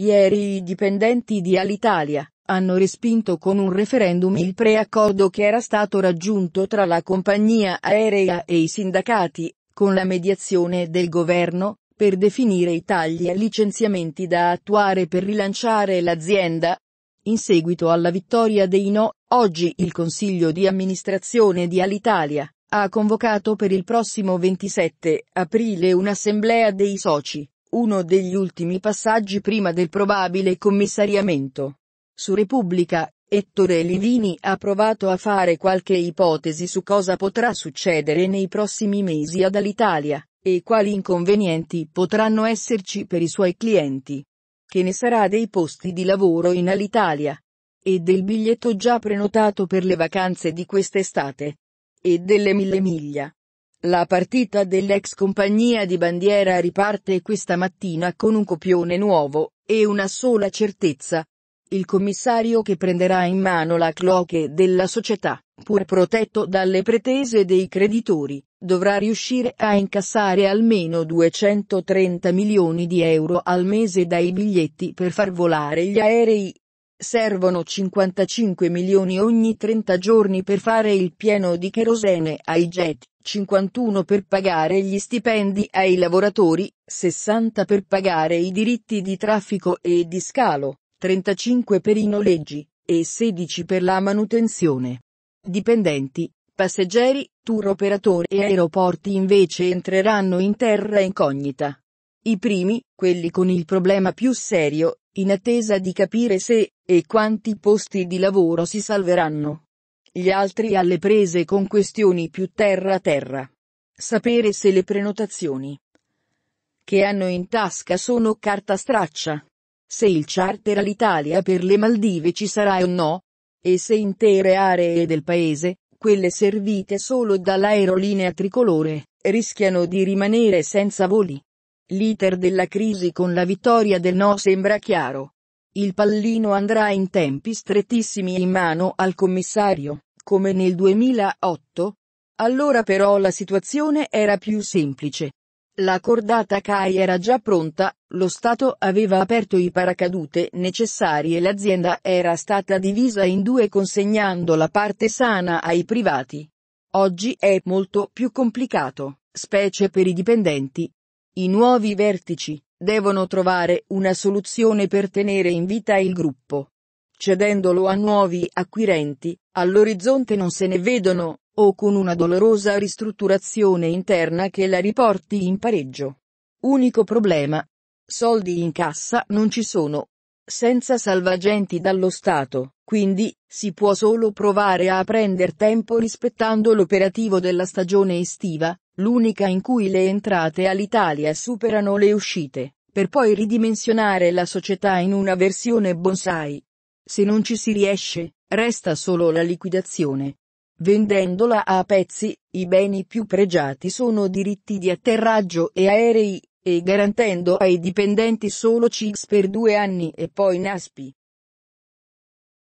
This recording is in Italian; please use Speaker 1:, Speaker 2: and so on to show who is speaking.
Speaker 1: Ieri i dipendenti di Alitalia hanno respinto con un referendum il preaccordo che era stato raggiunto tra la compagnia aerea e i sindacati, con la mediazione del governo, per definire i tagli e licenziamenti da attuare per rilanciare l'azienda. In seguito alla vittoria dei no, oggi il Consiglio di amministrazione di Alitalia ha convocato per il prossimo 27 aprile un'assemblea dei soci uno degli ultimi passaggi prima del probabile commissariamento. Su Repubblica, Ettore Livini ha provato a fare qualche ipotesi su cosa potrà succedere nei prossimi mesi ad Alitalia, e quali inconvenienti potranno esserci per i suoi clienti. Che ne sarà dei posti di lavoro in Alitalia? E del biglietto già prenotato per le vacanze di quest'estate? E delle mille miglia? La partita dell'ex compagnia di bandiera riparte questa mattina con un copione nuovo, e una sola certezza. Il commissario che prenderà in mano la cloche della società, pur protetto dalle pretese dei creditori, dovrà riuscire a incassare almeno 230 milioni di euro al mese dai biglietti per far volare gli aerei. Servono 55 milioni ogni 30 giorni per fare il pieno di cherosene ai jet 51 per pagare gli stipendi ai lavoratori, 60 per pagare i diritti di traffico e di scalo, 35 per i noleggi, e 16 per la manutenzione. Dipendenti, passeggeri, tour operatori e aeroporti invece entreranno in terra incognita. I primi, quelli con il problema più serio, in attesa di capire se e quanti posti di lavoro si salveranno gli altri alle prese con questioni più terra-terra. Sapere se le prenotazioni che hanno in tasca sono carta straccia. Se il charter all'Italia per le Maldive ci sarà o no. E se intere aree del paese, quelle servite solo dall'aerolinea tricolore, rischiano di rimanere senza voli. L'iter della crisi con la vittoria del no sembra chiaro. Il pallino andrà in tempi strettissimi in mano al commissario come nel 2008? Allora però la situazione era più semplice. La cordata CAI era già pronta, lo Stato aveva aperto i paracadute necessari e l'azienda era stata divisa in due consegnando la parte sana ai privati. Oggi è molto più complicato, specie per i dipendenti. I nuovi vertici devono trovare una soluzione per tenere in vita il gruppo, cedendolo a nuovi acquirenti, all'orizzonte non se ne vedono, o con una dolorosa ristrutturazione interna che la riporti in pareggio. Unico problema. Soldi in cassa non ci sono. Senza salvagenti dallo Stato, quindi, si può solo provare a prendere tempo rispettando l'operativo della stagione estiva, l'unica in cui le entrate all'Italia superano le uscite, per poi ridimensionare la società in una versione bonsai. Se non ci si riesce, resta solo la liquidazione. Vendendola a pezzi, i beni più pregiati sono diritti di atterraggio e aerei, e garantendo ai dipendenti solo CIGS per due anni e poi NASPI.